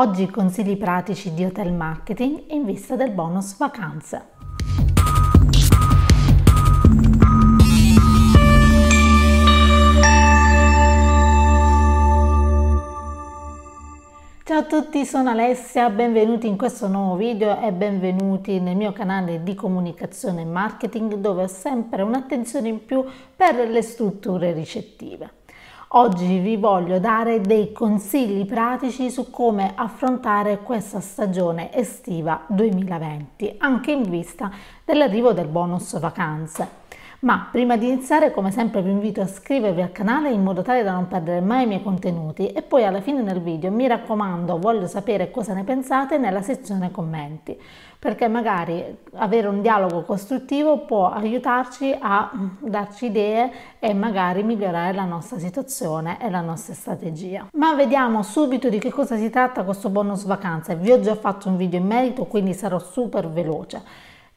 Oggi consigli pratici di hotel marketing in vista del bonus vacanze. Ciao a tutti, sono Alessia, benvenuti in questo nuovo video e benvenuti nel mio canale di comunicazione e marketing dove ho sempre un'attenzione in più per le strutture ricettive. Oggi vi voglio dare dei consigli pratici su come affrontare questa stagione estiva 2020, anche in vista dell'arrivo del bonus vacanze. Ma prima di iniziare, come sempre, vi invito a iscrivervi al canale in modo tale da non perdere mai i miei contenuti e poi alla fine del video, mi raccomando, voglio sapere cosa ne pensate nella sezione commenti, perché magari avere un dialogo costruttivo può aiutarci a mm, darci idee e magari migliorare la nostra situazione e la nostra strategia. Ma vediamo subito di che cosa si tratta questo bonus vacanze. Vi ho già fatto un video in merito, quindi sarò super veloce.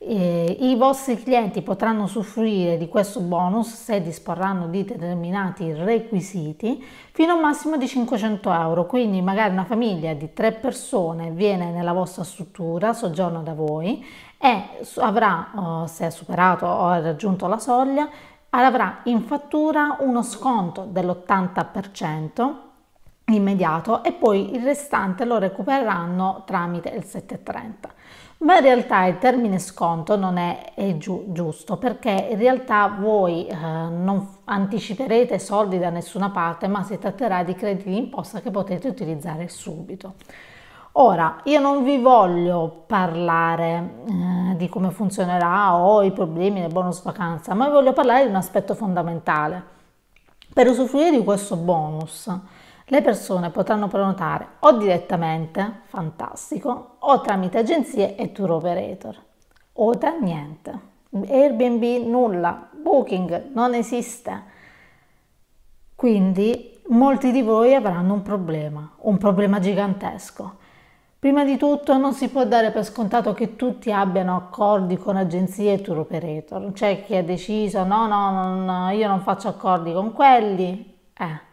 Eh, I vostri clienti potranno usufruire di questo bonus se disporranno di determinati requisiti fino a un massimo di 500 euro, quindi magari una famiglia di tre persone viene nella vostra struttura, soggiorna da voi e avrà, eh, se ha superato o ha raggiunto la soglia, avrà in fattura uno sconto dell'80% immediato e poi il restante lo recupereranno tramite il 730 ma in realtà il termine sconto non è, è giu, giusto perché in realtà voi eh, non anticiperete soldi da nessuna parte ma si tratterà di crediti d'imposta che potete utilizzare subito. Ora, io non vi voglio parlare eh, di come funzionerà o oh, i problemi del bonus vacanza, ma vi voglio parlare di un aspetto fondamentale. Per usufruire di questo bonus, le persone potranno prenotare o direttamente, fantastico, o tramite agenzie e tour operator. O da niente. Airbnb nulla, Booking non esiste. Quindi molti di voi avranno un problema, un problema gigantesco. Prima di tutto non si può dare per scontato che tutti abbiano accordi con agenzie e tour operator. C'è chi ha deciso no, no, no, no io non faccio accordi con quelli. Eh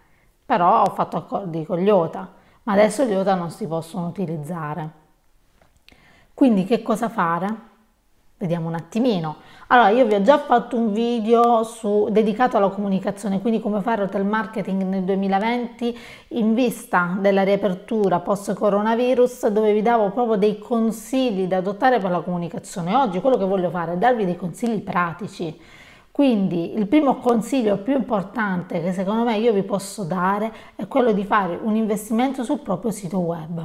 però ho fatto accordi con gli OTA, ma adesso gli OTA non si possono utilizzare. Quindi che cosa fare? Vediamo un attimino. Allora, io vi ho già fatto un video su, dedicato alla comunicazione, quindi come fare hotel marketing nel 2020 in vista della riapertura post coronavirus, dove vi davo proprio dei consigli da adottare per la comunicazione. Oggi quello che voglio fare è darvi dei consigli pratici quindi il primo consiglio più importante che secondo me io vi posso dare è quello di fare un investimento sul proprio sito web.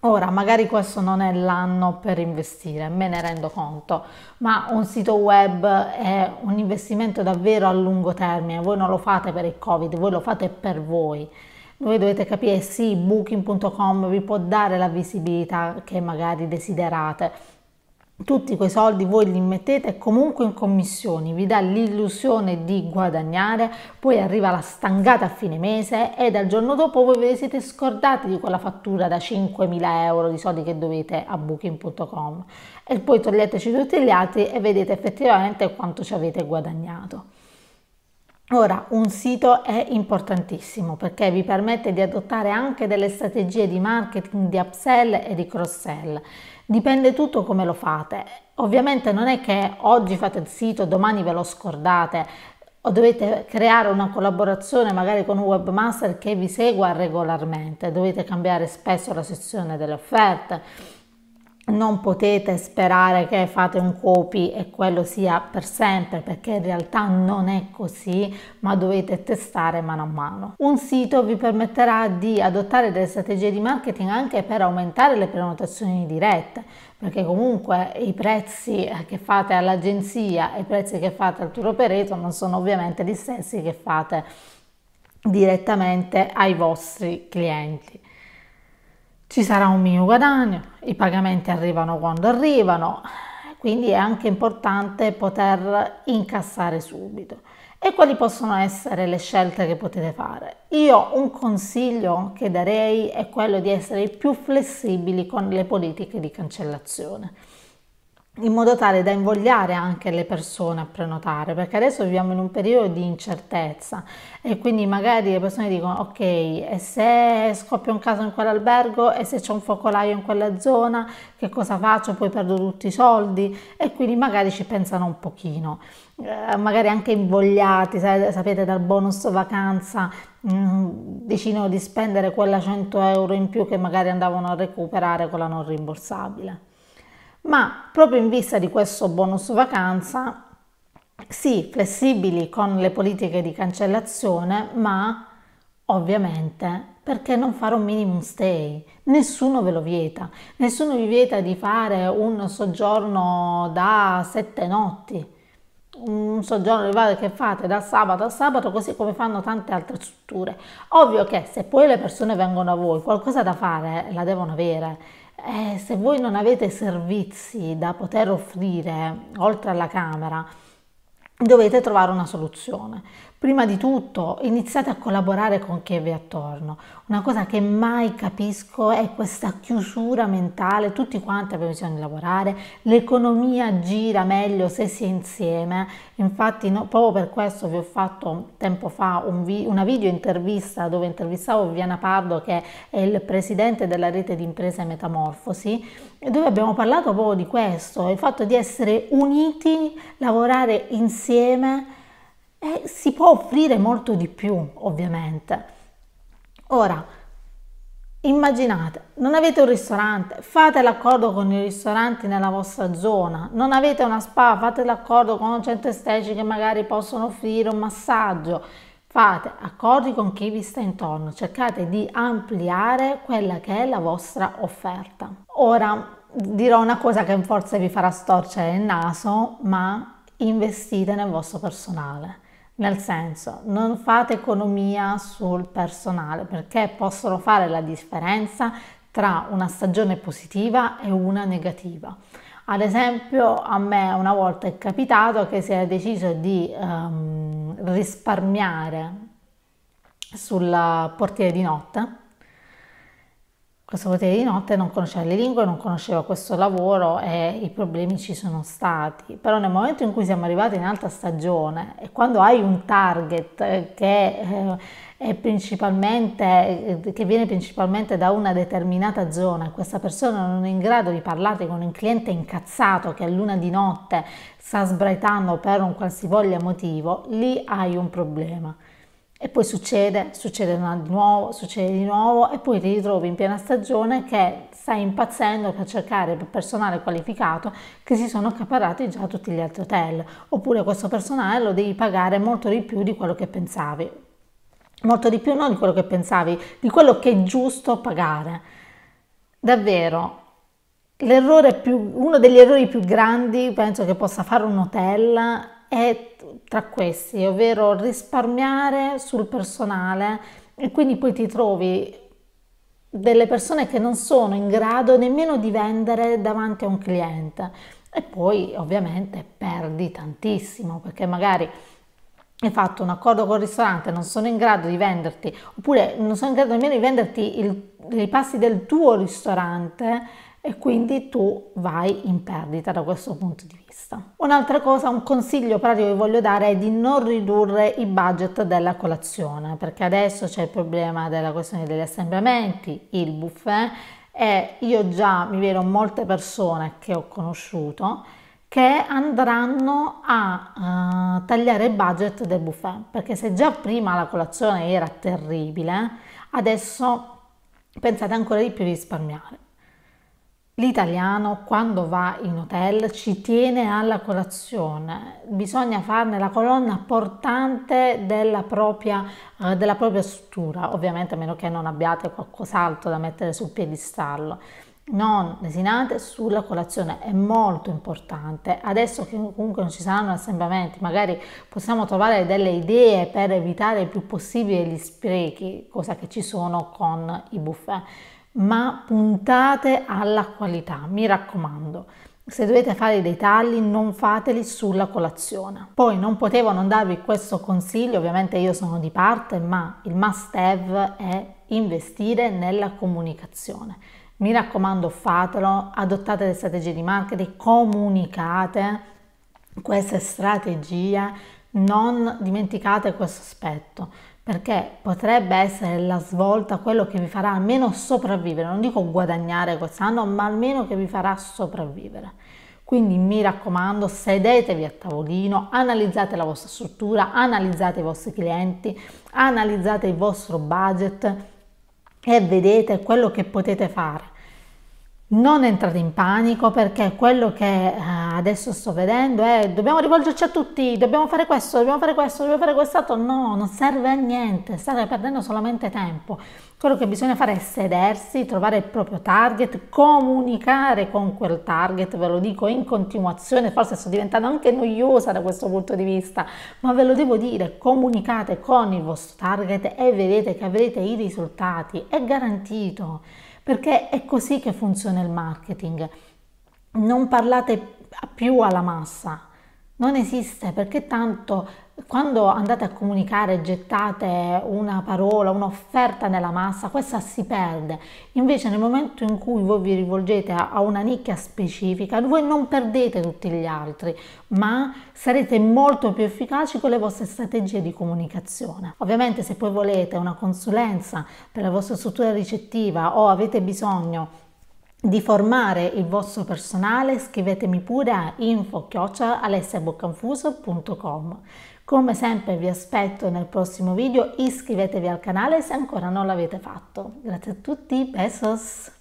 Ora, magari questo non è l'anno per investire, me ne rendo conto, ma un sito web è un investimento davvero a lungo termine, voi non lo fate per il Covid, voi lo fate per voi. Voi dovete capire, sì, booking.com vi può dare la visibilità che magari desiderate, tutti quei soldi voi li mettete comunque in commissioni, vi dà l'illusione di guadagnare, poi arriva la stangata a fine mese e dal giorno dopo voi vi siete scordati di quella fattura da 5.000 euro di soldi che dovete a booking.com e poi toglieteci tutti gli altri e vedete effettivamente quanto ci avete guadagnato. Ora, un sito è importantissimo perché vi permette di adottare anche delle strategie di marketing, di upsell e di cross-sell. Dipende tutto come lo fate. Ovviamente non è che oggi fate il sito, domani ve lo scordate o dovete creare una collaborazione magari con un webmaster che vi segua regolarmente, dovete cambiare spesso la sezione delle offerte non potete sperare che fate un copy e quello sia per sempre perché in realtà non è così ma dovete testare mano a mano un sito vi permetterà di adottare delle strategie di marketing anche per aumentare le prenotazioni dirette perché comunque i prezzi eh, che fate all'agenzia e i prezzi che fate al tour operator non sono ovviamente gli stessi che fate direttamente ai vostri clienti ci sarà un minimo guadagno, i pagamenti arrivano quando arrivano, quindi è anche importante poter incassare subito. E quali possono essere le scelte che potete fare? Io un consiglio che darei è quello di essere più flessibili con le politiche di cancellazione in modo tale da invogliare anche le persone a prenotare, perché adesso viviamo in un periodo di incertezza e quindi magari le persone dicono ok, e se scoppia un caso in quell'albergo e se c'è un focolaio in quella zona, che cosa faccio? Poi perdo tutti i soldi e quindi magari ci pensano un pochino, eh, magari anche invogliati, sapete dal bonus vacanza mm, decidono di spendere quella 100 euro in più che magari andavano a recuperare con la non rimborsabile ma proprio in vista di questo bonus vacanza, sì, flessibili con le politiche di cancellazione, ma ovviamente perché non fare un minimum stay? Nessuno ve lo vieta, nessuno vi vieta di fare un soggiorno da sette notti un soggiorno rivale che fate da sabato a sabato così come fanno tante altre strutture ovvio che se poi le persone vengono a voi qualcosa da fare eh, la devono avere eh, se voi non avete servizi da poter offrire oltre alla camera dovete trovare una soluzione Prima di tutto iniziate a collaborare con chi vi è attorno. Una cosa che mai capisco è questa chiusura mentale, tutti quanti abbiamo bisogno di lavorare, l'economia gira meglio se si è insieme. Infatti no, proprio per questo vi ho fatto tempo fa un vi una video intervista dove intervistavo Viana Pardo che è il presidente della rete di imprese Metamorfosi dove abbiamo parlato proprio di questo, il fatto di essere uniti, lavorare insieme e eh, si può offrire molto di più, ovviamente. Ora, immaginate, non avete un ristorante, fate l'accordo con i ristoranti nella vostra zona, non avete una spa, fate l'accordo con centri estetici che magari possono offrire un massaggio, fate accordi con chi vi sta intorno, cercate di ampliare quella che è la vostra offerta. Ora, dirò una cosa che forse vi farà storcere il naso, ma investite nel vostro personale nel senso, non fate economia sul personale perché possono fare la differenza tra una stagione positiva e una negativa. Ad esempio, a me una volta è capitato che si era deciso di um, risparmiare sul portiere di notte questo potere di notte non conosceva le lingue, non conosceva questo lavoro e i problemi ci sono stati. Però nel momento in cui siamo arrivati in alta stagione e quando hai un target che, eh, eh, che viene principalmente da una determinata zona e questa persona non è in grado di parlare con un cliente incazzato che a luna di notte sta sbraitando per un qualsivoglia motivo, lì hai un problema e poi succede, succede di nuovo, succede di nuovo e poi ti ritrovi in piena stagione che stai impazzendo per cercare personale qualificato che si sono accaparrati già tutti gli altri hotel oppure questo personale lo devi pagare molto di più di quello che pensavi, molto di più non di quello che pensavi, di quello che è giusto pagare. Davvero, più, uno degli errori più grandi penso che possa fare un hotel è tra questi, ovvero risparmiare sul personale e quindi poi ti trovi delle persone che non sono in grado nemmeno di vendere davanti a un cliente e poi ovviamente perdi tantissimo perché magari hai fatto un accordo col ristorante, non sono in grado di venderti oppure non sono in grado nemmeno di venderti i passi del tuo ristorante e quindi tu vai in perdita da questo punto di vista. Un'altra cosa, un consiglio pratico che voglio dare è di non ridurre i budget della colazione, perché adesso c'è il problema della questione degli assembramenti, il buffet e io già mi vedo molte persone che ho conosciuto che andranno a uh, tagliare il budget del buffet, perché se già prima la colazione era terribile, adesso pensate ancora di più risparmiare. L'italiano quando va in hotel ci tiene alla colazione, bisogna farne la colonna portante della propria, eh, della propria struttura, ovviamente a meno che non abbiate qualcos'altro da mettere sul piedistallo. Non lesinate sulla colazione, è molto importante. Adesso che comunque non ci saranno assembramenti, magari possiamo trovare delle idee per evitare il più possibile gli sprechi, cosa che ci sono con i buffet ma puntate alla qualità, mi raccomando. Se dovete fare dei tagli non fateli sulla colazione. Poi non potevo non darvi questo consiglio, ovviamente io sono di parte, ma il must have è investire nella comunicazione. Mi raccomando fatelo, adottate le strategie di marketing, comunicate queste strategie, non dimenticate questo aspetto perché potrebbe essere la svolta, quello che vi farà almeno sopravvivere, non dico guadagnare quest'anno, ma almeno che vi farà sopravvivere. Quindi mi raccomando, sedetevi a tavolino, analizzate la vostra struttura, analizzate i vostri clienti, analizzate il vostro budget e vedete quello che potete fare. Non entrate in panico perché quello che eh, adesso sto vedendo è dobbiamo rivolgerci a tutti, dobbiamo fare questo, dobbiamo fare questo, dobbiamo fare quest'altro. No, non serve a niente, state perdendo solamente tempo. Quello che bisogna fare è sedersi, trovare il proprio target, comunicare con quel target, ve lo dico in continuazione, forse sto diventando anche noiosa da questo punto di vista, ma ve lo devo dire, comunicate con il vostro target e vedete che avrete i risultati, è garantito perché è così che funziona il marketing. Non parlate più alla massa, non esiste perché tanto quando andate a comunicare gettate una parola, un'offerta nella massa, questa si perde. Invece nel momento in cui voi vi rivolgete a una nicchia specifica, voi non perdete tutti gli altri, ma sarete molto più efficaci con le vostre strategie di comunicazione. Ovviamente se poi volete una consulenza per la vostra struttura ricettiva o avete bisogno di formare il vostro personale scrivetemi pure a info-alessiaboccanfuso.com come sempre vi aspetto nel prossimo video, iscrivetevi al canale se ancora non l'avete fatto. Grazie a tutti, besos!